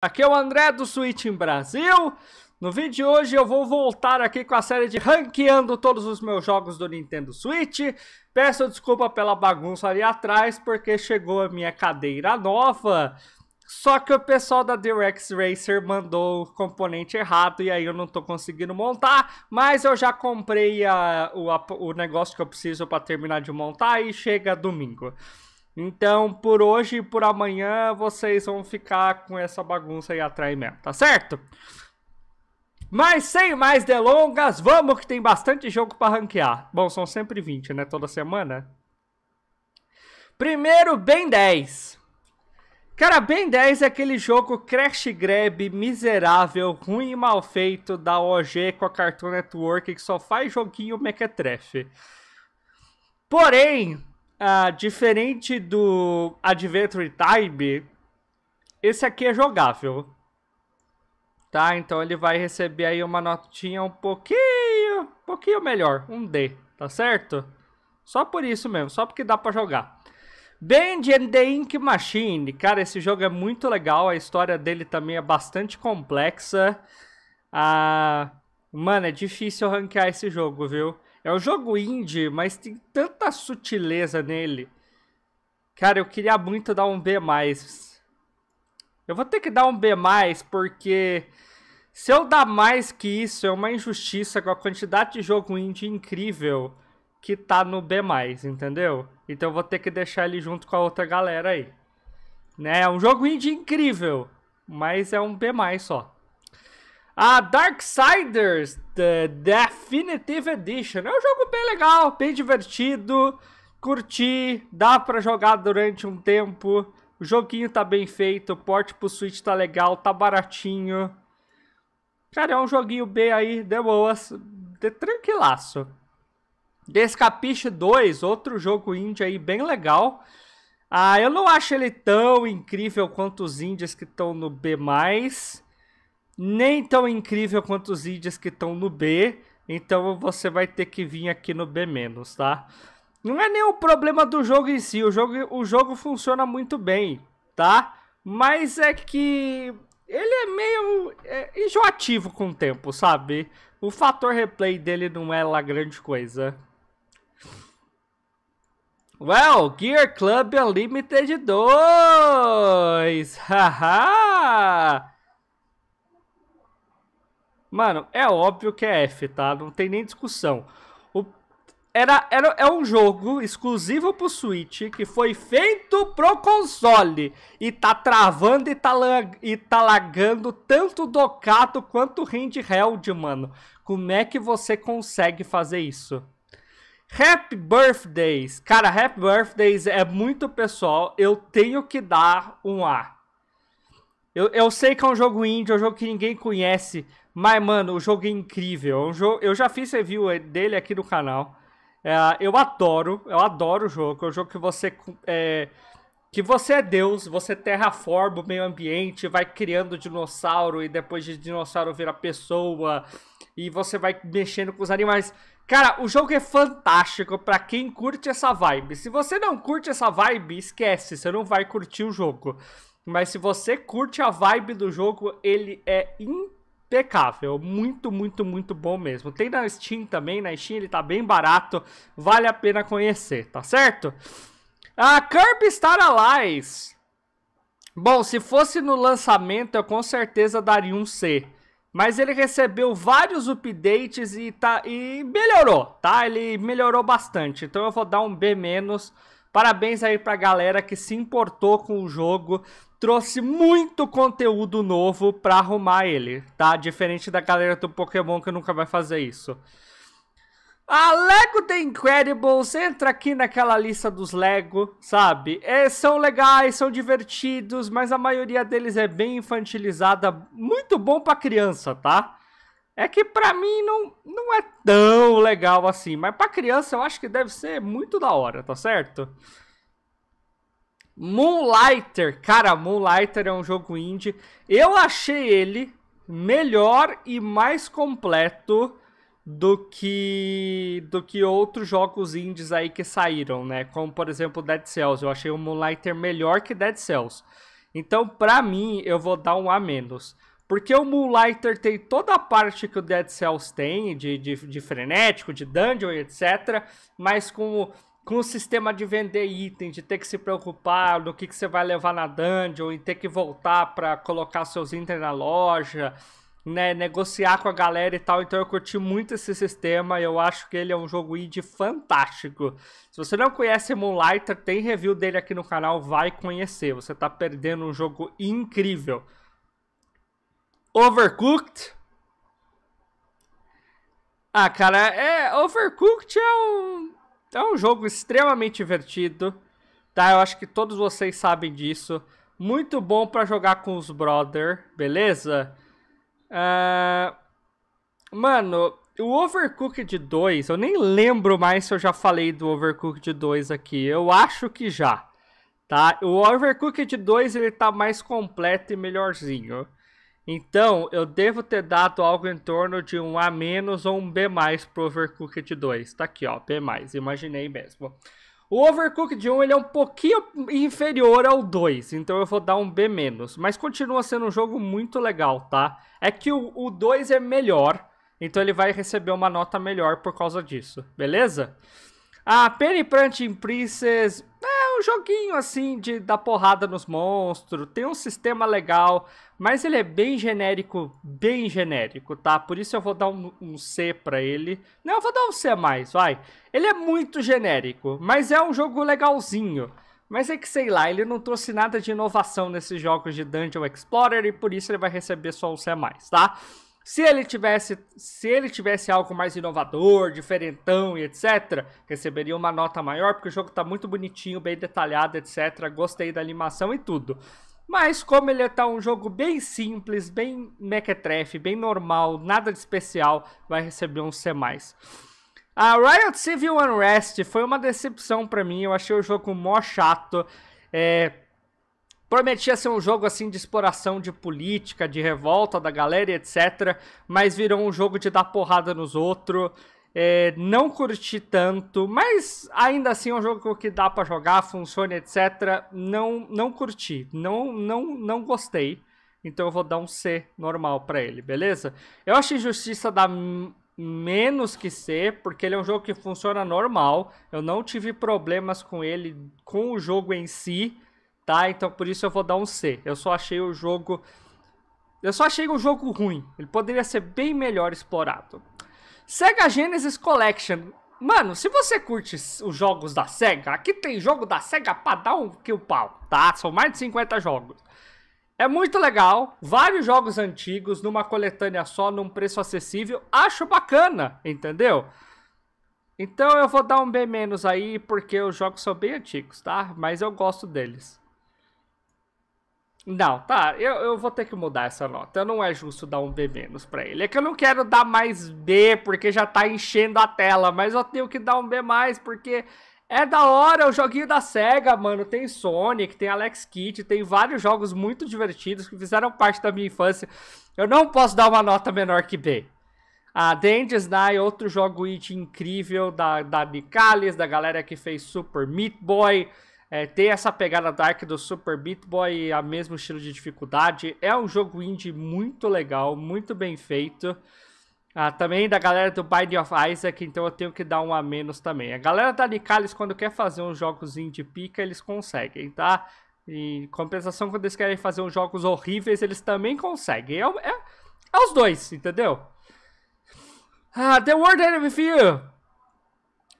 Aqui é o André do Switch em Brasil. No vídeo de hoje eu vou voltar aqui com a série de ranqueando todos os meus jogos do Nintendo Switch. Peço desculpa pela bagunça ali atrás, porque chegou a minha cadeira nova. Só que o pessoal da DirectX Racer mandou o componente errado e aí eu não tô conseguindo montar. Mas eu já comprei a, o, a, o negócio que eu preciso para terminar de montar e chega domingo. Então, por hoje e por amanhã, vocês vão ficar com essa bagunça aí atrás mesmo, tá certo? Mas sem mais delongas, vamos que tem bastante jogo para ranquear. Bom, são sempre 20, né? Toda semana. Primeiro, Ben 10. Cara, Ben 10 é aquele jogo crash grab, miserável, ruim e mal feito da OG com a Cartoon Network que só faz joguinho mequetrefe. Porém, ah, diferente do Adventure Time, esse aqui é jogável. Tá? Então ele vai receber aí uma notinha um pouquinho, um pouquinho melhor, um D, tá certo? Só por isso mesmo, só porque dá para jogar. Band and the Ink Machine. Cara, esse jogo é muito legal, a história dele também é bastante complexa. Ah, mano, é difícil ranquear esse jogo, viu? É um jogo indie, mas tem tanta sutileza nele. Cara, eu queria muito dar um B+. Eu vou ter que dar um B+, porque... Se eu dar mais que isso, é uma injustiça com a quantidade de jogo indie incrível que tá no B+, entendeu? Então eu vou ter que deixar ele junto com a outra galera aí. Né? É um jogo indie incrível, mas é um B+, só. A Darksiders The Definitive Edition. É um jogo bem legal, bem divertido. Curti, dá pra jogar durante um tempo. O joguinho tá bem feito, o porte pro Switch tá legal, tá baratinho. Cara, é um joguinho bem aí, de boas, de tranquilaço. Descapiche 2, outro jogo indie aí bem legal. Ah, eu não acho ele tão incrível quanto os indies que estão no B+ nem tão incrível quanto os índios que estão no B, então você vai ter que vir aqui no B-, tá? Não é nem o problema do jogo em si, o jogo, o jogo funciona muito bem, tá? Mas é que ele é meio é, enjoativo com o tempo, sabe? O fator replay dele não é lá grande coisa. Well, Gear Club Unlimited 2! Haha! Mano, é óbvio que é F, tá? Não tem nem discussão. O... Era, era, é um jogo exclusivo pro Switch que foi feito pro console. E tá travando e tá, lag... e tá lagando tanto o docado quanto o handheld, mano. Como é que você consegue fazer isso? Happy Birthdays. Cara, Happy Birthdays é muito pessoal. Eu tenho que dar um A. Eu, eu sei que é um jogo indie, é um jogo que ninguém conhece, mas, mano, o jogo é incrível. É um jogo, eu já fiz review eh, dele aqui no canal. É, eu adoro, eu adoro o jogo. É um jogo que você é, que você é Deus, você terraforma o meio ambiente, vai criando dinossauro e depois de dinossauro vira pessoa e você vai mexendo com os animais. Cara, o jogo é fantástico para quem curte essa vibe. Se você não curte essa vibe, esquece, você não vai curtir o jogo. Mas se você curte a vibe do jogo, ele é incrível impecável, muito, muito, muito bom mesmo. Tem na Steam também, na Steam ele tá bem barato, vale a pena conhecer, tá certo? A Kirby Star Allies. Bom, se fosse no lançamento, eu com certeza daria um C. Mas ele recebeu vários updates e, tá, e melhorou, tá? Ele melhorou bastante. Então eu vou dar um B-. Parabéns aí pra galera que se importou com o jogo trouxe muito conteúdo novo pra arrumar ele, tá? Diferente da galera do Pokémon que nunca vai fazer isso. A Lego The Incredibles entra aqui naquela lista dos Lego, sabe? É, são legais, são divertidos, mas a maioria deles é bem infantilizada, muito bom pra criança, tá? É que pra mim não, não é tão legal assim, mas pra criança eu acho que deve ser muito da hora, tá certo? Moonlighter. Cara, Moonlighter é um jogo indie. Eu achei ele melhor e mais completo do que do que outros jogos indies aí que saíram, né? Como por exemplo Dead Cells, eu achei o Moonlighter melhor que Dead Cells. Então, para mim, eu vou dar um a menos. Porque o Moonlighter tem toda a parte que o Dead Cells tem, de, de, de frenético, de dungeon, etc. Mas com com o sistema de vender itens, de ter que se preocupar no que, que você vai levar na dungeon e ter que voltar para colocar seus itens na loja, né, negociar com a galera e tal. Então eu curti muito esse sistema, eu acho que ele é um jogo indie fantástico. Se você não conhece Moonlighter, tem review dele aqui no canal, vai conhecer. Você está perdendo um jogo incrível. Overcooked, ah, cara, é. Overcooked é um. É um jogo extremamente divertido, tá? Eu acho que todos vocês sabem disso. Muito bom para jogar com os brother, beleza? Uh... Mano, o Overcooked 2, eu nem lembro mais se eu já falei do Overcooked 2 aqui. Eu acho que já, tá? O Overcooked 2, ele tá mais completo e melhorzinho. Então, eu devo ter dado algo em torno de um A- ou um B- pro Overcooked 2. Tá aqui, ó, B+, imaginei mesmo. O Overcooked 1 ele é um pouquinho inferior ao 2, então eu vou dar um B-, mas continua sendo um jogo muito legal, tá? É que o, o 2 é melhor, então ele vai receber uma nota melhor por causa disso, beleza? A ah, Penny Prantin Princess é um joguinho assim de dar porrada nos monstros, tem um sistema legal, mas ele é bem genérico, bem genérico, tá? Por isso eu vou dar um, um C pra ele. Não, eu vou dar um C mais, vai. Ele é muito genérico, mas é um jogo legalzinho. Mas é que sei lá, ele não trouxe nada de inovação nesses jogos de Dungeon Explorer e por isso ele vai receber só um C mais, tá? Se ele tivesse, se ele tivesse algo mais inovador, diferentão e etc, receberia uma nota maior, porque o jogo está muito bonitinho, bem detalhado, etc. Gostei da animação e tudo. Mas como ele tá um jogo bem simples, bem mequetrefe, bem normal, nada de especial, vai receber um C+. A Riot Civil Unrest foi uma decepção para mim, eu achei o jogo mó chato. É, Prometia ser um jogo assim de exploração de política, de revolta da galera, etc. Mas virou um jogo de dar porrada nos outros. É, não curti tanto, mas ainda assim é um jogo que dá para jogar, funciona, etc. Não, não curti, não, não, não gostei. Então eu vou dar um C normal para ele, beleza? Eu acho injustiça dar menos que C, porque ele é um jogo que funciona normal. Eu não tive problemas com ele, com o jogo em si tá? Então por isso eu vou dar um C. Eu só achei o jogo... Eu só achei o jogo ruim. Ele poderia ser bem melhor explorado. Sega Genesis Collection. Mano, se você curte os jogos da SEGA, aqui tem jogo da SEGA pra dar um que o pau, tá? São mais de 50 jogos. É muito legal, vários jogos antigos numa coletânea só, num preço acessível, acho bacana, entendeu? Então eu vou dar um B- aí, porque os jogos são bem antigos, tá? Mas eu gosto deles. Não, tá, eu, eu vou ter que mudar essa nota. Não é justo dar um B menos pra ele. É que eu não quero dar mais B, porque já tá enchendo a tela, mas eu tenho que dar um B mais, porque é da hora é o joguinho da SEGA, mano. Tem Sonic, tem Alex Kidd, tem vários jogos muito divertidos que fizeram parte da minha infância. Eu não posso dar uma nota menor que B. A Dangerous Night, outro jogo it incrível da, da Nicalis, da galera que fez Super Meat Boy. É, tem essa pegada dark do Super Beat Boy, a mesmo estilo de dificuldade. É um jogo indie muito legal, muito bem feito. Ah, também da galera do Bind of Isaac, então eu tenho que dar um a menos também. A galera da Nicalis, quando quer fazer uns jogos indie pica, eles conseguem, tá? Em compensação, quando eles querem fazer uns jogos horríveis, eles também conseguem. É, é, é os dois, entendeu? Ah, The World Enemy View!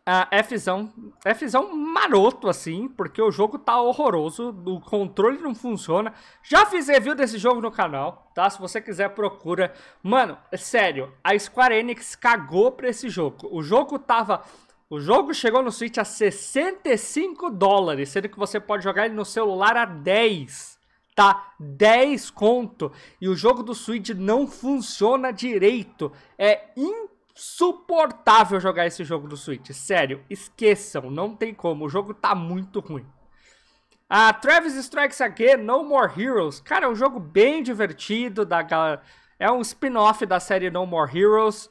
uh, Fzão, Fzão maroto assim, porque o jogo tá horroroso, o controle não funciona. Já fiz review desse jogo no canal, tá? Se você quiser procura. Mano, sério, a Square Enix cagou pra esse jogo. O jogo tava o jogo chegou no Switch a 65 dólares, sendo que você pode jogar ele no celular a 10, tá? 10 conto. E o jogo do Switch não funciona direito. É incrível insuportável jogar esse jogo do Switch. Sério, esqueçam, não tem como. O jogo tá muito ruim. A ah, Travis Strikes Again, No More Heroes. Cara, é um jogo bem divertido. Da É um spin-off da série No More Heroes.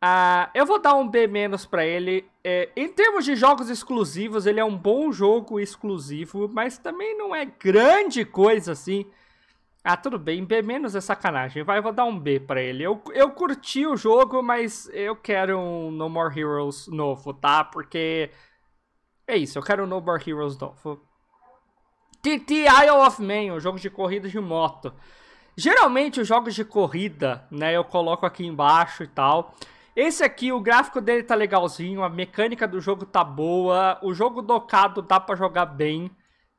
Ah, eu vou dar um B- para ele. É, em termos de jogos exclusivos, ele é um bom jogo exclusivo, mas também não é grande coisa assim. Ah, tudo bem, B- é sacanagem. Vai, vou dar um B pra ele. Eu, eu curti o jogo, mas eu quero um No More Heroes novo, tá? Porque. É isso, eu quero um No More Heroes novo. TT Isle of Man, o jogo de corrida de moto. Geralmente os jogos de corrida, né? Eu coloco aqui embaixo e tal. Esse aqui, o gráfico dele tá legalzinho, a mecânica do jogo tá boa, o jogo docado dá para jogar bem,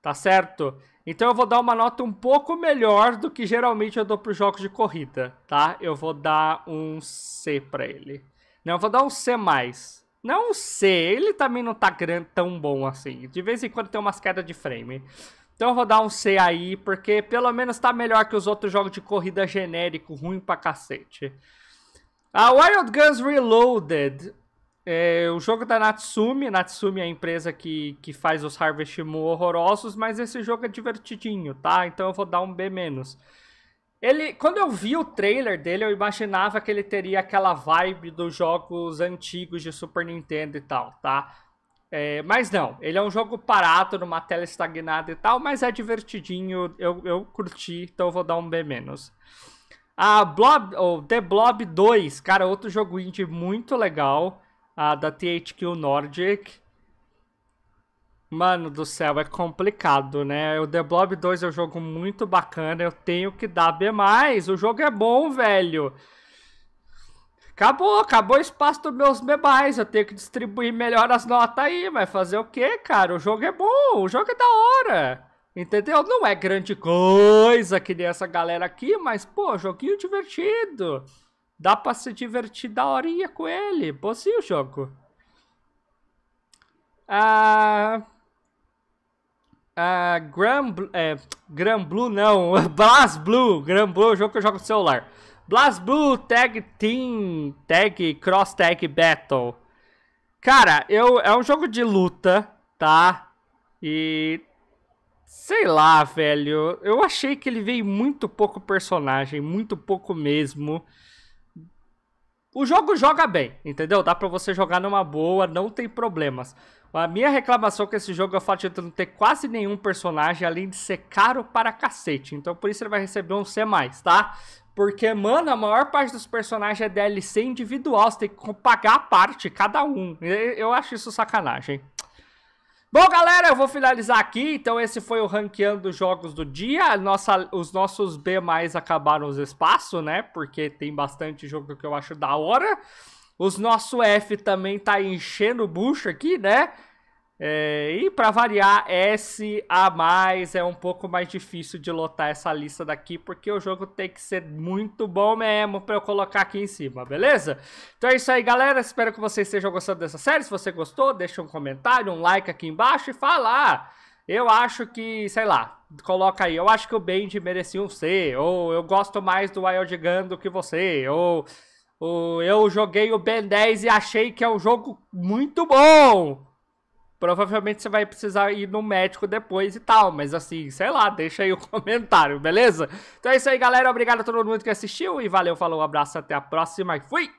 tá certo? Então eu vou dar uma nota um pouco melhor do que geralmente eu dou para os jogos de corrida, tá? Eu vou dar um C para ele. Não, eu vou dar um C+. mais. Não um C, ele também não tá grande, tão bom assim. De vez em quando tem umas quedas de frame. Então eu vou dar um C aí, porque pelo menos tá melhor que os outros jogos de corrida genérico, ruim pra cacete. A Wild Guns Reloaded é, o jogo da Natsumi, Natsumi é a empresa que, que faz os Harvest Moon horrorosos, mas esse jogo é divertidinho, tá? Então eu vou dar um B-. Ele, quando eu vi o trailer dele, eu imaginava que ele teria aquela vibe dos jogos antigos de Super Nintendo e tal, tá? É, mas não, ele é um jogo parado numa tela estagnada e tal, mas é divertidinho, eu, eu curti, então eu vou dar um B-. A ah, Blob, ou oh, The Blob 2, cara, outro jogo indie muito legal a da THQ Nordic. Mano do céu, é complicado, né? O The Blob 2 é um jogo muito bacana, eu tenho que dar B+. O jogo é bom, velho. Acabou, acabou o espaço dos meus B+, eu tenho que distribuir melhor as notas aí, mas fazer o que, cara? O jogo é bom, o jogo é da hora. Entendeu? Não é grande coisa que nem essa galera aqui, mas, pô, joguinho divertido. Dá pra se divertir da horinha com ele. Bozinho o jogo. Ah... Ah, Gran, é, Gran Blue não, Blas Blue, Gran Blue é o jogo que eu jogo no celular. Blas Blue Tag Team, Tag Cross Tag Battle. Cara, eu, é um jogo de luta, tá? E sei lá, velho. Eu achei que ele veio muito pouco personagem, muito pouco mesmo. O jogo joga bem, entendeu? Dá pra você jogar numa boa, não tem problemas. A minha reclamação com esse jogo é o fato de não ter quase nenhum personagem, além de ser caro para cacete. Então por isso ele vai receber um C+, tá? Porque, mano, a maior parte dos personagens é DLC individual, você tem que pagar a parte, cada um. Eu acho isso sacanagem. Bom, galera, eu vou finalizar aqui. Então, esse foi o ranqueando jogos do dia. Nossa, os nossos B acabaram os espaços, né? Porque tem bastante jogo que eu acho da hora. Os nosso F também tá enchendo o bucho aqui, né? É, e para variar, S a mais é um pouco mais difícil de lotar essa lista daqui, porque o jogo tem que ser muito bom mesmo para eu colocar aqui em cima, beleza? Então é isso aí, galera. Espero que vocês estejam gostando dessa série. Se você gostou, deixa um comentário, um like aqui embaixo e fala. Ah, eu acho que, sei lá, coloca aí, eu acho que o Bendy merecia um C, ou eu gosto mais do Wild Gun do que você, ou, ou eu joguei o Ben 10 e achei que é um jogo muito bom. Provavelmente você vai precisar ir no médico depois e tal, mas assim, sei lá, deixa aí o um comentário, beleza? Então é isso aí, galera. Obrigado a todo mundo que assistiu e valeu, falou, um abraço, até a próxima e fui!